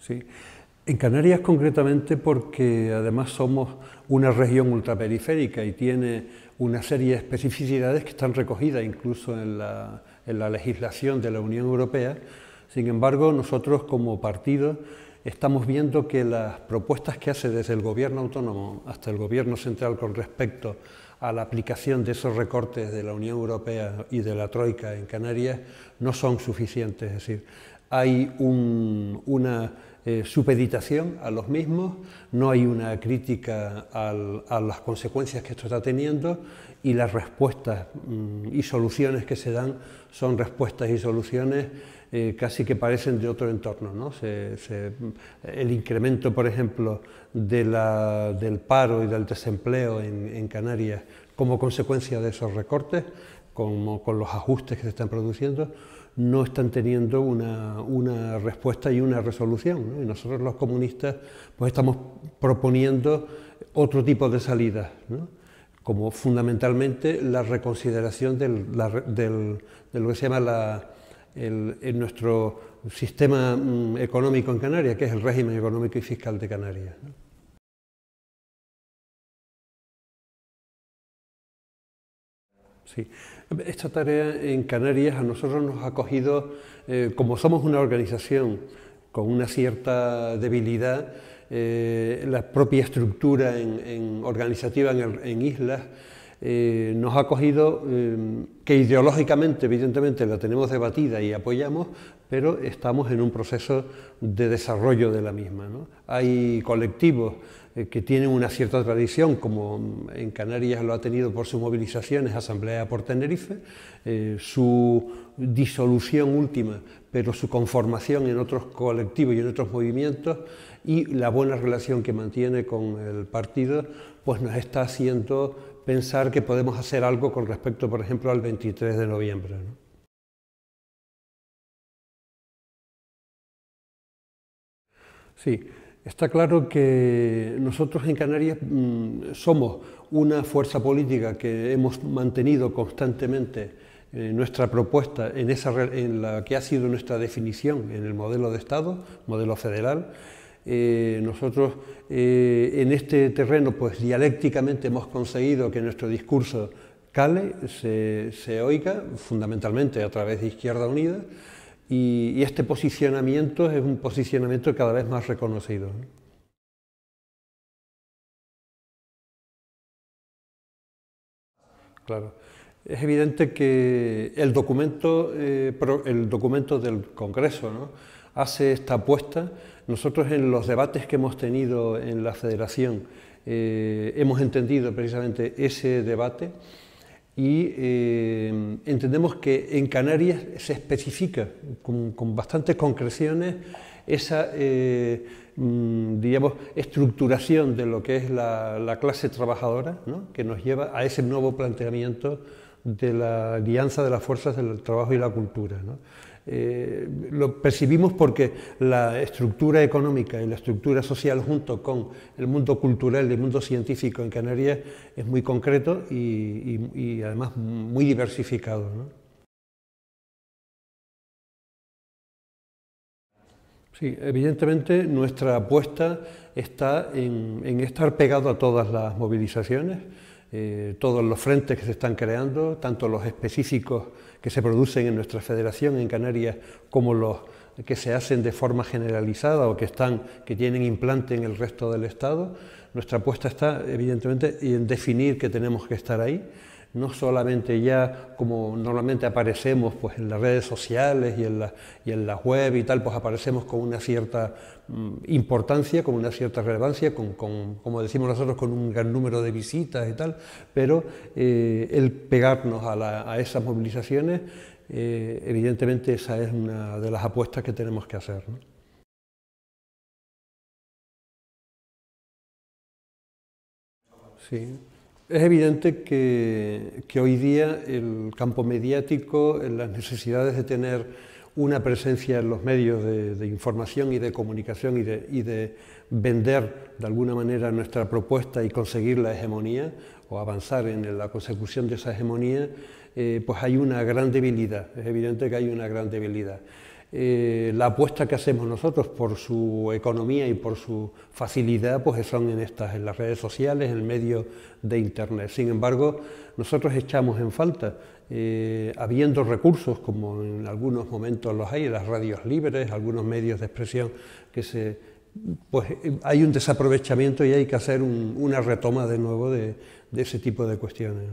¿sí? En Canarias concretamente porque además somos una región ultraperiférica y tiene una serie de especificidades que están recogidas incluso en la, legislación de la Unión Europea. Sin embargo, nosotros como partido estamos viendo que las propuestas que hace desde el gobierno autónomo hasta el gobierno central con respecto a la aplicación de esos recortes de la Unión Europea y de la Troika en Canarias no son suficientes. Es decir, hay una eh, supeditación a los mismos, no hay una crítica a las consecuencias que esto está teniendo y las respuestas mm, y soluciones que se dan son respuestas y soluciones eh, casi que parecen de otro entorno. ¿no? el incremento, por ejemplo, de la, del paro y del desempleo en Canarias como consecuencia de esos recortes con los ajustes que se están produciendo, no están teniendo una, respuesta y una resolución. Y nosotros los comunistas pues estamos proponiendo otro tipo de salida, como fundamentalmente la reconsideración de lo que se llama nuestro sistema mm, económico en Canarias, que es el régimen económico y fiscal de Canarias. Sí. Esta tarea en Canarias a nosotros nos ha cogido, eh, como somos una organización con una cierta debilidad, eh, la propia estructura en, organizativa en, islas eh, nos ha cogido, que ideológicamente evidentemente la tenemos debatida y apoyamos, pero estamos en un proceso de desarrollo de la misma. Hay colectivos eh, que tienen una cierta tradición, como en Canarias lo ha tenido por sus movilizaciones, Asamblea por Tenerife, eh, su disolución última, pero su conformación en otros colectivos y en otros movimientos, y la buena relación que mantiene con el partido, pues nos está haciendo pensar que podemos hacer algo con respecto, por ejemplo, al 23 de noviembre. Sí. Está claro que nosotros en Canarias mm, somos una fuerza política que hemos mantenido constantemente eh, nuestra propuesta en, esa, en la que ha sido nuestra definición en el modelo de Estado, modelo federal. Eh, nosotros eh, en este terreno pues dialécticamente hemos conseguido que nuestro discurso cale, se, se oiga, fundamentalmente a través de Izquierda Unida y, este posicionamiento es un posicionamiento cada vez más reconocido. Claro. Es evidente que el documento, eh, del Congreso hace esta apuesta. Nosotros en los debates que hemos tenido en la Federación eh, hemos entendido precisamente ese debate y eh, entendemos que en Canarias se especifica con, bastantes concreciones esa eh, mm, estructuración de lo que es la, clase trabajadora, que nos lleva a ese nuevo planteamiento de la alianza de las fuerzas del trabajo y la cultura. Eh, lo percibimos porque la estructura económica y la estructura social junto con el mundo cultural y el mundo científico en Canarias es muy concreto y, además muy diversificado. Sí, evidentemente nuestra apuesta está en estar pegado a todas las movilizaciones. Eh, todos los frentes que se están creando, tanto los específicos que se producen en nuestra federación en Canarias como los que se hacen de forma generalizada o que, que tienen implante en el resto del Estado. Nuestra apuesta está, evidentemente, en definir que tenemos que estar ahí no solamente ya como normalmente aparecemos pues, en las redes sociales y en, la, web y tal, pues aparecemos con una cierta mm, importancia, con una cierta relevancia, como decimos nosotros, con un gran número de visitas y tal, pero eh, el pegarnos a, esas movilizaciones, eh, evidentemente esa es una de las apuestas que tenemos que hacer. ¿no? Sí. Es evidente que, hoy día el campo mediático, las necesidades de tener una presencia en los medios de, información y de comunicación y de, vender de alguna manera nuestra propuesta y conseguir la hegemonía o avanzar en la consecución de esa hegemonía, eh, pues hay una gran debilidad. Es evidente que hay una gran debilidad. Eh, la apuesta que hacemos nosotros por su economía y por su facilidad, pues son en estas, en las redes sociales, en el medio de Internet. Sin embargo, nosotros echamos en falta, eh, habiendo recursos, como en algunos momentos los hay, las radios libres, algunos medios de expresión que se pues hay un desaprovechamiento y hay que hacer una retoma de nuevo de, ese tipo de cuestiones.